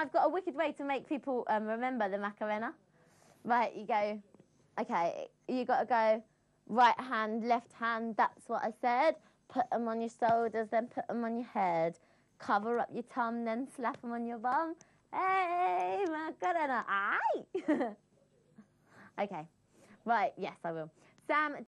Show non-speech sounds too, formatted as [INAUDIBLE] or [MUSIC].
I've got a wicked way to make people um, remember the Macarena. Right, you go, okay, you got to go right hand, left hand, that's what I said. Put them on your shoulders, then put them on your head. Cover up your tum, then slap them on your bum. Hey, Macarena, aye! [LAUGHS] okay, right, yes, I will. Sam,